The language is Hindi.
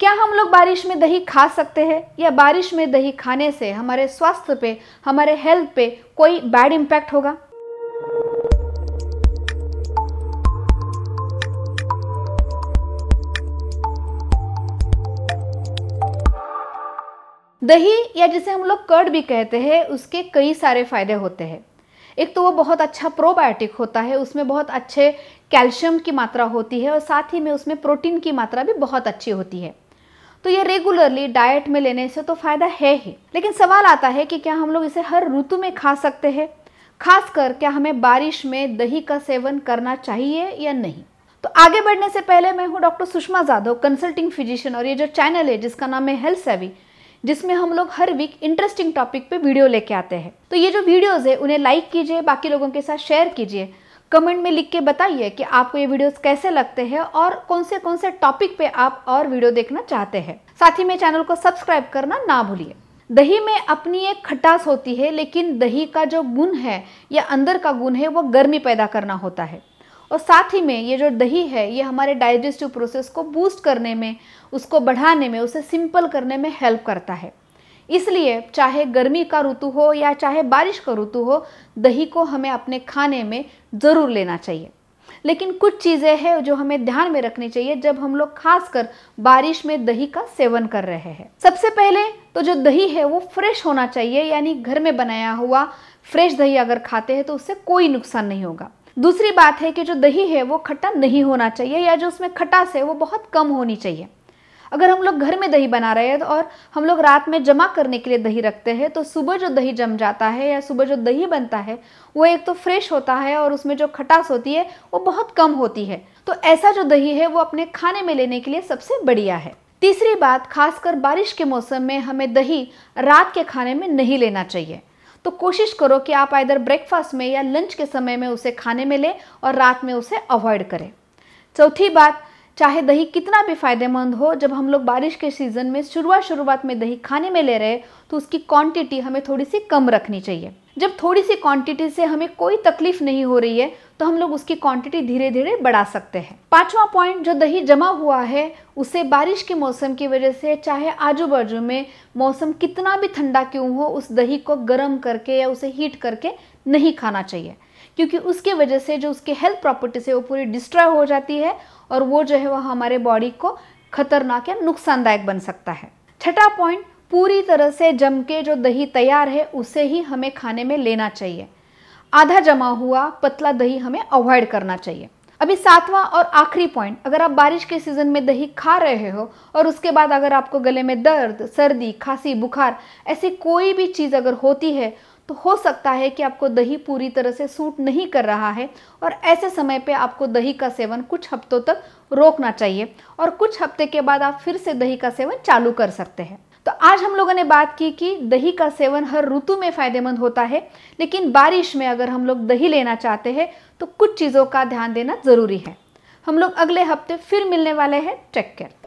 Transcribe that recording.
क्या हम लोग बारिश में दही खा सकते हैं या बारिश में दही खाने से हमारे स्वास्थ्य पे हमारे हेल्थ पे कोई बैड इम्पैक्ट होगा दही या जिसे हम लोग कर्ड भी कहते हैं उसके कई सारे फायदे होते हैं एक तो वो बहुत अच्छा प्रोबायोटिक होता है उसमें बहुत अच्छे कैल्शियम की मात्रा होती है और साथ ही में उसमें प्रोटीन की मात्रा भी बहुत अच्छी होती है तो ये रेगुलरली डाइट में लेने से तो फायदा है ही लेकिन सवाल आता है कि क्या हम लोग इसे हर ऋतु में खा सकते हैं खासकर क्या हमें बारिश में दही का सेवन करना चाहिए या नहीं तो आगे बढ़ने से पहले मैं हूँ doctor Sushma Jadhav consulting physician और ये जो चैनल है जिसका नाम है हेल्थ सेवी जिसमें हम लोग हर वीक इंटरेस्टिंग टॉपिक पे वीडियो लेके आते हैं तो ये जो वीडियोज है उन्हें लाइक कीजिए बाकी लोगों के साथ शेयर कीजिए कमेंट में लिख के बताइए कि आपको ये वीडियोस कैसे लगते हैं और कौन से कौन से टॉपिक पे आप और वीडियो देखना चाहते हैं साथ ही में चैनल को सब्सक्राइब करना ना भूलिए दही में अपनी एक खटास होती है लेकिन दही का जो गुण है या अंदर का गुण है वो गर्मी पैदा करना होता है और साथ ही में ये जो दही है ये हमारे डाइजेस्टिव प्रोसेस को बूस्ट करने में उसको बढ़ाने में उसे सिंपल करने में हेल्प करता है इसलिए चाहे गर्मी का ऋतु हो या चाहे बारिश का ऋतु हो दही को हमें अपने खाने में ज़रूर लेना चाहिए लेकिन कुछ चीज़ें हैं जो हमें ध्यान में रखनी चाहिए जब हम लोग खासकर बारिश में दही का सेवन कर रहे हैं सबसे पहले तो जो दही है वो फ्रेश होना चाहिए यानी घर में बनाया हुआ फ्रेश दही अगर खाते हैं तो उससे कोई नुकसान नहीं होगा दूसरी बात है कि जो दही है वो खट्टा नहीं होना चाहिए या जो उसमें खटास है वो बहुत कम होनी चाहिए अगर हम लोग घर में दही बना रहे हैं तो और हम लोग रात में जमा करने के लिए दही रखते हैं तो सुबह जो दही जम जाता है या सुबह जो दही बनता है वो एक तो फ्रेश होता है और उसमें जो खटास होती है वो बहुत कम होती है तो ऐसा जो दही है वो अपने खाने में लेने के लिए सबसे बढ़िया है तीसरी बात खासकर बारिश के मौसम में हमें दही रात के खाने में नहीं लेना चाहिए तो कोशिश करो कि आप इधर ब्रेकफास्ट में या लंच के समय में उसे खाने में लें और रात में उसे अवॉइड करें चौथी बात चाहे दही कितना भी फायदेमंद हो जब हम लोग बारिश के सीज़न में शुरुआत शुरुआत में दही खाने में ले रहे तो उसकी क्वांटिटी हमें थोड़ी सी कम रखनी चाहिए जब थोड़ी सी क्वांटिटी से हमें कोई तकलीफ नहीं हो रही है तो हम लोग उसकी क्वांटिटी धीरे धीरे बढ़ा सकते हैं पांचवा पॉइंट जो दही जमा हुआ है उसे बारिश के मौसम की वजह से चाहे आजू बाजू में मौसम कितना भी ठंडा क्यों हो उस दही को गर्म करके या उसे हीट करके नहीं खाना चाहिए क्योंकि उसके वजह से जो उसके हेल्थ प्रॉपर्टीज है वो पूरी डिस्ट्रॉय हो जाती है और वो जो है वह हमारे बॉडी को खतरनाक या नुकसानदायक बन सकता है छठा पॉइंट पूरी तरह से जम के जो दही तैयार है उसे ही हमें खाने में लेना चाहिए आधा जमा हुआ पतला दही हमें अवॉइड करना चाहिए अभी सातवां और आखिरी पॉइंट अगर आप बारिश के सीजन में दही खा रहे हो और उसके बाद अगर आपको गले में दर्द सर्दी खांसी बुखार ऐसी कोई भी चीज़ अगर होती है तो हो सकता है कि आपको दही पूरी तरह से सूट नहीं कर रहा है और ऐसे समय पे आपको दही का सेवन कुछ हफ्तों तक रोकना चाहिए और कुछ हफ्ते के बाद आप फिर से दही का सेवन चालू कर सकते हैं तो आज हम लोगों ने बात की कि दही का सेवन हर ऋतु में फायदेमंद होता है लेकिन बारिश में अगर हम लोग दही लेना चाहते हैं तो कुछ चीज़ों का ध्यान देना ज़रूरी है हम लोग अगले हफ्ते फिर मिलने वाले हैं टेक केयर